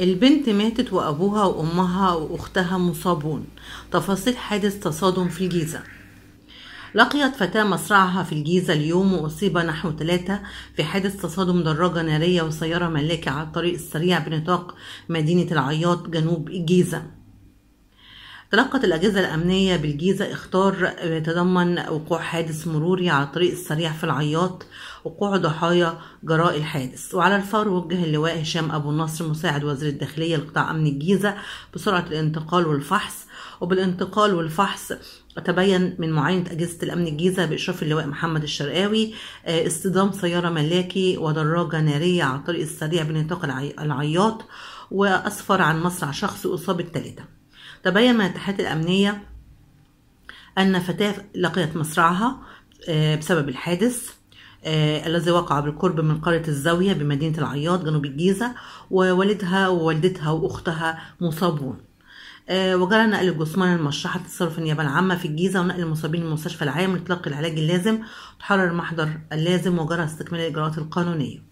البنت ماتت وأبوها وأمها وأختها مصابون تفاصيل حادث تصادم في الجيزة لقيت فتاة مصرعها في الجيزة اليوم وأصيب نحو ثلاثة في حادث تصادم دراجة نارية وسيارة ملاكة على الطريق السريع بنطاق مدينة العياط جنوب الجيزة تلقت الأجهزة الأمنية بالجيزة إخطار يتضمن وقوع حادث مروري على الطريق السريع في العياط وقوع ضحايا جراء الحادث وعلى الفور وجه اللواء هشام أبو النصر مساعد وزير الداخلية لقطاع أمن الجيزة بسرعة الانتقال والفحص وبالانتقال والفحص تبين من معاينة أجهزة الأمن الجيزة بإشراف اللواء محمد الشرقاوي آه، اصطدام سيارة ملاكي ودراجة نارية على الطريق السريع بنطاق العياط وأسفر عن مصرع شخص أصاب الثلاثة تبين من التحقيقات الأمنية أن فتاة لقيت مصرعها آه، بسبب الحادث آه، الذي وقع بالقرب من قرية الزاوية بمدينة العياط جنوب الجيزة ووالدها ووالدتها وأختها مصابون آه، وجرى نقل الجثمان المشرحة تصرف النيابة العامة في الجيزة ونقل المصابين للمستشفى العام لتلقي العلاج اللازم وتحرر المحضر اللازم وجرى استكمال الإجراءات القانونية